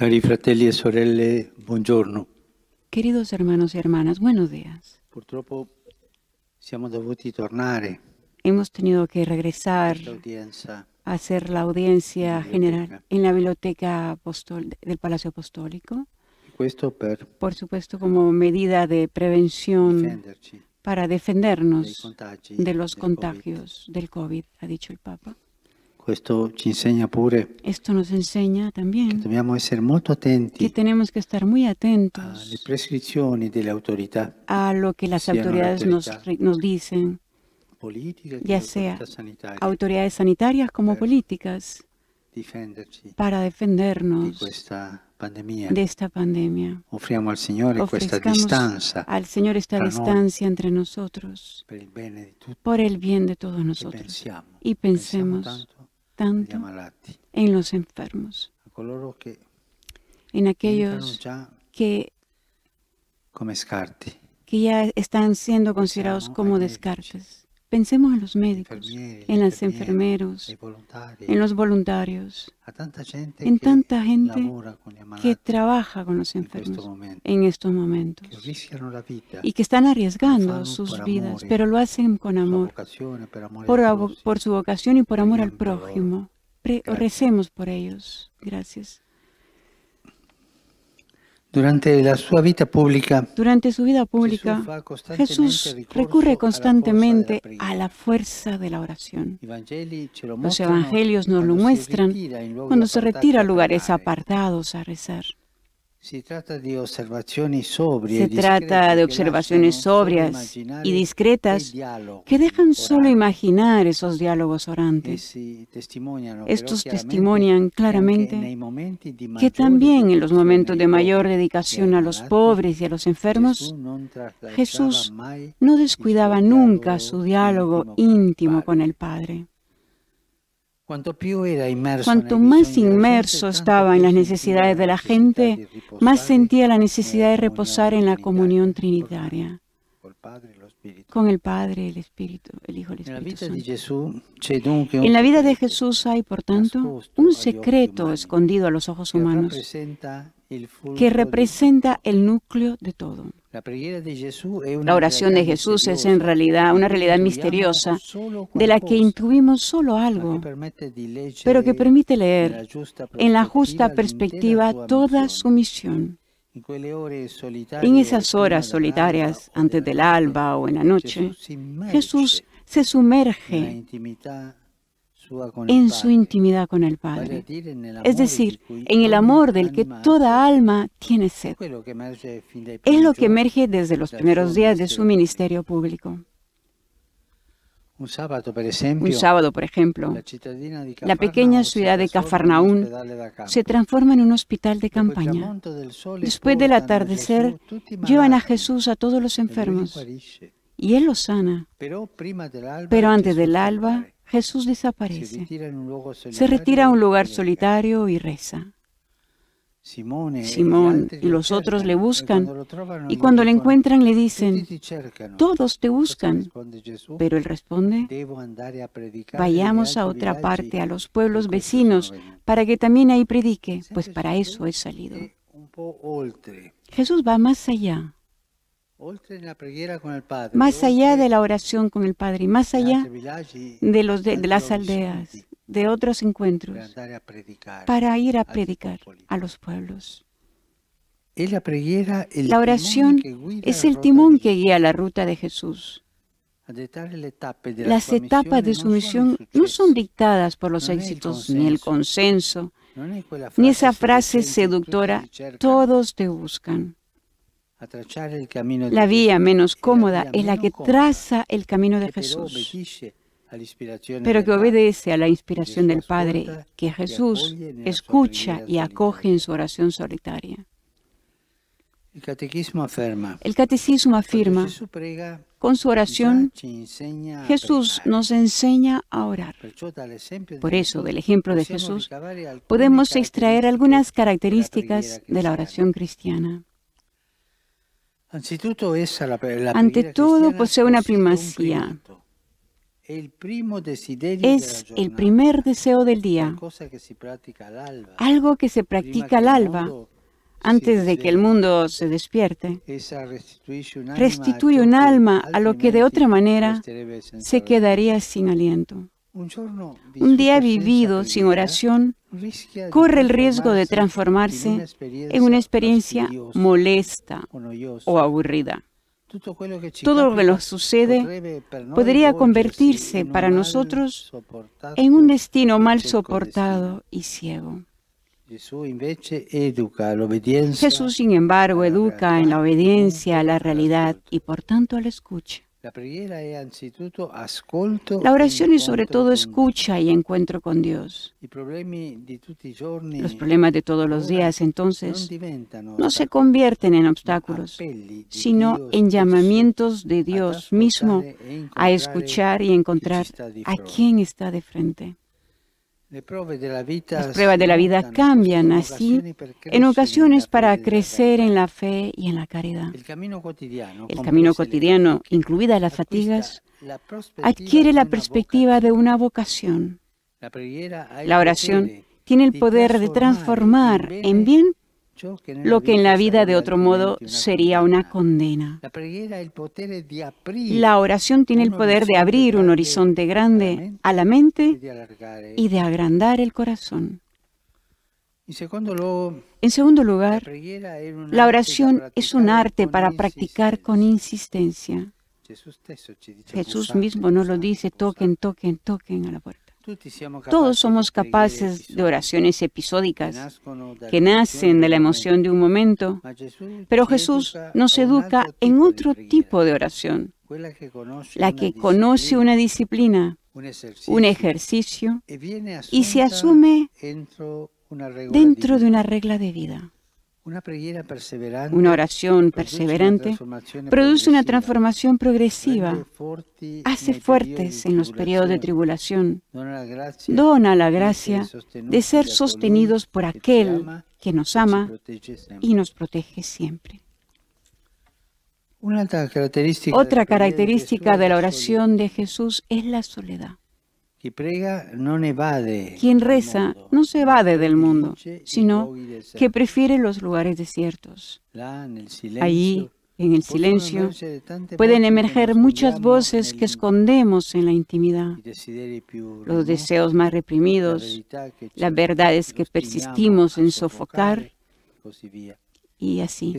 Cari fratelli e sorelle, buongiorno. Queridos hermanos y hermanas, buenos días. Purtroppo siamo Hemos tenido que regresar a hacer la audiencia general en la biblioteca apostol- del Palacio Apostólico. E Por supuesto, como medida de prevención para defendernos de los contagios del COVID, ha dicho el Papa. Esto nos enseña también ser muy atentos que tenemos que estar muy atentos de a lo que las autoridades nos, dicen, Ya sea autoridades sanitarias como políticas, para defendernos de esta pandemia. Ofrecemos al señor esta distancia al Señor esta distancia entre nosotros por el bien de todos nosotros y pensemos en los enfermos, en aquellos que, que ya están siendo considerados como descartes Pensemos en los médicos, en los enfermeros, en los voluntarios, en tanta gente que trabaja con los enfermos en estos momentos y que están arriesgando sus vidas, pero lo hacen con amor, por, su vocación y por amor al prójimo. recemos por ellos. Gracias. Durante la su pública, su vida pública Jesús recurre constantemente a la fuerza de la oración. Los evangelios nos lo muestran cuando se retira a lugares apartados a rezar. Se trata de observaciones sobrias y discretas que dejan solo imaginar esos diálogos orantes. Estos testimonian claramente que también en los momentos de mayor dedicación a los pobres y a los enfermos, Jesús no descuidaba nunca su diálogo íntimo con el Padre. Cuanto más inmerso estaba en las necesidades de la gente, más sentía la necesidad de reposar en la comunión trinitaria con el Padre, el Espíritu, el Hijo, y el Espíritu En la vida de Jesús hay, por tanto, un secreto escondido a los ojos humanos que representa el núcleo de todo. La oración de Jesús es en realidad una realidad misteriosa de la que intuimos solo algo, pero que permite leer en la justa perspectiva toda su misión. En esas horas solitarias, antes del alba o en la noche, Jesús se sumerge en su intimidad con el Padre. Es decir, en el amor del que toda alma tiene sed. Eh, es lo que emerge desde los primeros días de su ministerio público. Un sábado, por ejemplo, la pequeña ciudad de Cafarnaún se transforma en un hospital de campaña. Después del atardecer, llevan a Jesús a todos los enfermos y Él los sana. Pero antes del alba, Jesús desaparece. Se retira a un lugar solitario y reza. Simón y los otros le buscan y cuando le encuentran le dicen, todos te buscan. Pero él responde, vayamos a otra parte, a los pueblos vecinos, para que también ahí predique, pues para eso he salido. Jesús va más allá más allá de la oración con el Padre, y más allá de, de las aldeas, de otros encuentros, para ir a predicar a los pueblos. La oración es el timón que guía la ruta de Jesús. Las etapas de su misión no son dictadas por los éxitos ni el consenso, ni esa frase seductora, todos te buscan. La vía menos cómoda es la que traza el camino de Jesús, pero que obedece a la inspiración del Padre, que Jesús escucha y acoge en su oración solitaria. El catecismo afirma, con su oración, Jesús nos enseña a orar. Por eso, del ejemplo de Jesús, podemos extraer algunas características de la oración cristiana. Ante todo, posee una primacía. Es el primer deseo del día, algo que se practica al alba, antes de que el mundo se despierte. Restituye un alma a lo que de otra manera se quedaría sin aliento. Un día vivido sin oración corre el riesgo de transformarse en una experiencia molesta o aburrida. Todo lo que nos sucede podría convertirse para nosotros en un destino mal soportado y ciego. Jesús, sin embargo, educa en la obediencia a la realidad y por tanto a la escucha. La oración es sobre todo escucha y encuentro con Dios. Los problemas de todos los días entonces no se convierten en obstáculos, sino en llamamientos de Dios mismo e a escuchar y encontrar a quién está de frente. Las pruebas de la vida cambian así en ocasiones para crecer en la fe y en la caridad. El camino cotidiano, incluidas las fatigas, adquiere la perspectiva de una vocación. La oración tiene el poder de transformar en bien lo que en la vida de otro modo sería una condena. La oración tiene el poder de abrir un horizonte grande a la mente y de agrandar el corazón. En segundo lugar, la oración es un arte para practicar con insistencia. Jesús mismo no lo dice, toquen, toquen, toquen a la puerta. Todos somos capaces de oraciones episódicas que nacen de la emoción de un momento, pero Jesús nos educa en otro tipo de oración, la que conoce una disciplina, un ejercicio y se asume dentro de una regla de vida. Una, oración perseverante produce una transformación progresiva, hace fuertes en los periodos de tribulación, dona la gracia de ser sostenidos por aquel que nos ama y nos protege siempre. Otra característica de la oración de Jesús es la soledad. Quien reza no se evade del mundo, sino que prefiere los lugares desiertos. Allí, en el silencio, pueden emerger muchas voces que escondemos en la intimidad, los deseos más reprimidos, las verdades que persistimos en sofocar y así.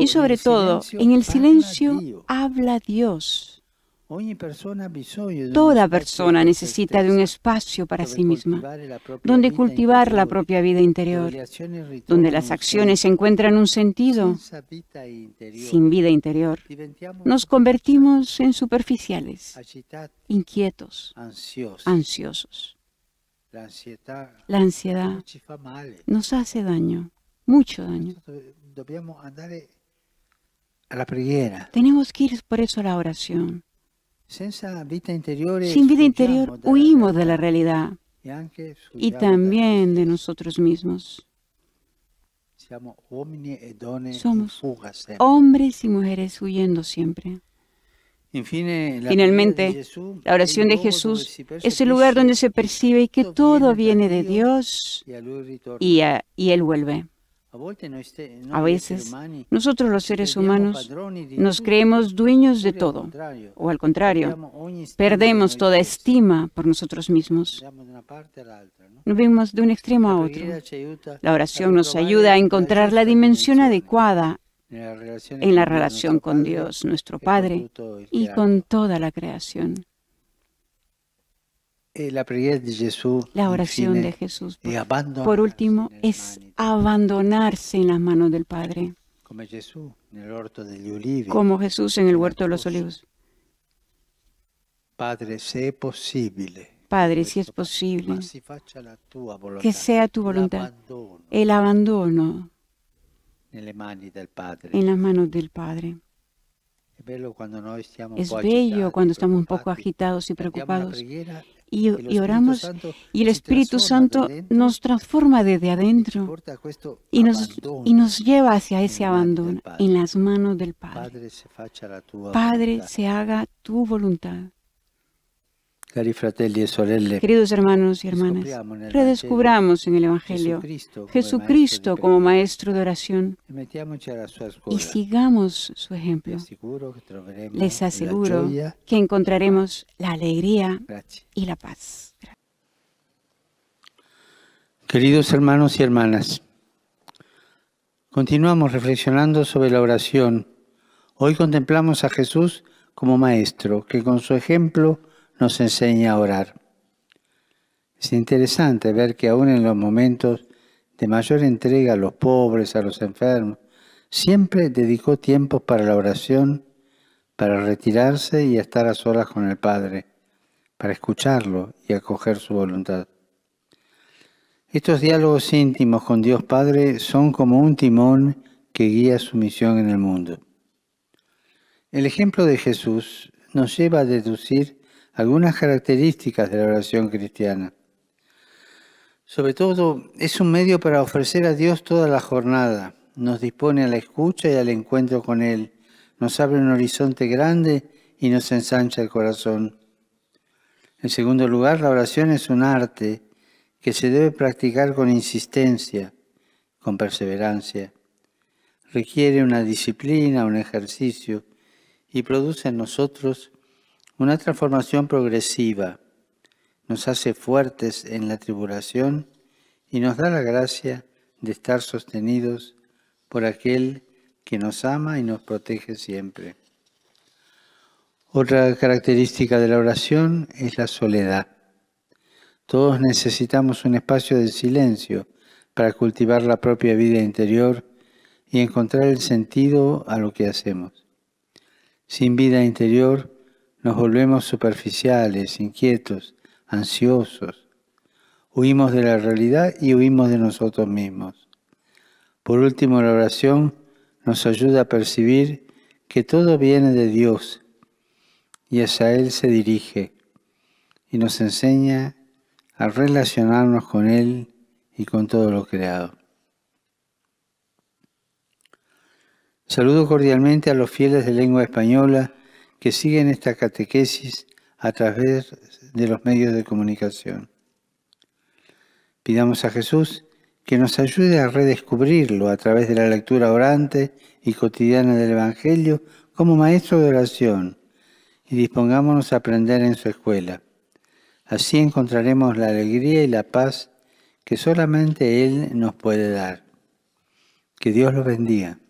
Y sobre todo, en el silencio habla Dios. Toda persona necesita de un espacio para sí misma, donde cultivar la propia vida interior, donde las acciones encuentran un sentido. Sin vida interior, nos convertimos en superficiales, inquietos, ansiosos. La ansiedad nos hace daño, mucho daño. Tenemos que ir por eso a la oración. Sin vida interior huimos de la realidad y también de nosotros mismos. E Somos hombres y mujeres huyendo siempre. Eh, Finalmente, la oración de Jesús es el lugar donde se percibe que todo viene de Dios y, y Él vuelve. A este este veces nosotros los seres humanos nos creemos dueños de todo, o al contrario, perdemos toda estima por nosotros mismos. Nos vemos de un extremo a otro. La oración nos ayuda a encontrar la dimensión adecuada en la relación con Dios, nuestro Padre, este y con toda la creación. Eh, la Jesús. La oración de Jesús. Por, último, es abandonarse en las manos del Padre. Como Jesús en el huerto de los olivos. Padre, Padre, si es posible, que sea tu voluntad, el abandono en las manos del Padre. Es bello cuando estamos un poco agitados y preocupados y, oramos y el Espíritu Santo nos transforma desde adentro y nos, y nos lleva hacia ese abandono en las manos del Padre. Padre, se haga tu voluntad. E Queridos hermanos y hermanas, redescubramos en el Evangelio Jesucristo como maestro de oración y sigamos su ejemplo. Les aseguro que encontraremos la alegría y la paz. Queridos hermanos y hermanas, continuamos reflexionando sobre la oración. Hoy contemplamos a Jesús como maestro, que con su ejemplo nos enseña a orar. Es interesante ver que aún en los momentos de mayor entrega a los pobres, a los enfermos, siempre dedicó tiempo para la oración, para retirarse y estar a solas con el Padre, para escucharlo y acoger su voluntad. Estos diálogos íntimos con Dios Padre son como un timón que guía su misión en el mundo. El ejemplo de Jesús nos lleva a deducir algunas características de la oración cristiana. Sobre todo, es un medio para ofrecer a Dios toda la jornada. Nos dispone a la escucha y al encuentro con Él. Nos abre un horizonte grande y nos ensancha el corazón. En segundo lugar, la oración es un arte que se debe practicar con insistencia, con perseverancia. Requiere una disciplina, un ejercicio y produce en nosotros una transformación progresiva nos hace fuertes en la tribulación y nos da la gracia de estar sostenidos por aquel que nos ama y nos protege siempre. Otra característica de la oración es la soledad. Todos necesitamos un espacio de silencio para cultivar la propia vida interior y encontrar el sentido a lo que hacemos. Sin vida interior, nos volvemos superficiales, inquietos, ansiosos. Huimos de la realidad y huimos de nosotros mismos. Por último, la oración nos ayuda a percibir que todo viene de Dios y hacia Él se dirige y nos enseña a relacionarnos con Él y con todo lo creado. Saludo cordialmente a los fieles de lengua española que siguen esta catequesis a través de los medios de comunicación. Pidamos a Jesús que nos ayude a redescubrirlo a través de la lectura orante y cotidiana del Evangelio como maestro de oración y dispongámonos a aprender en su escuela. Así encontraremos la alegría y la paz que solamente Él nos puede dar. Que Dios los bendiga.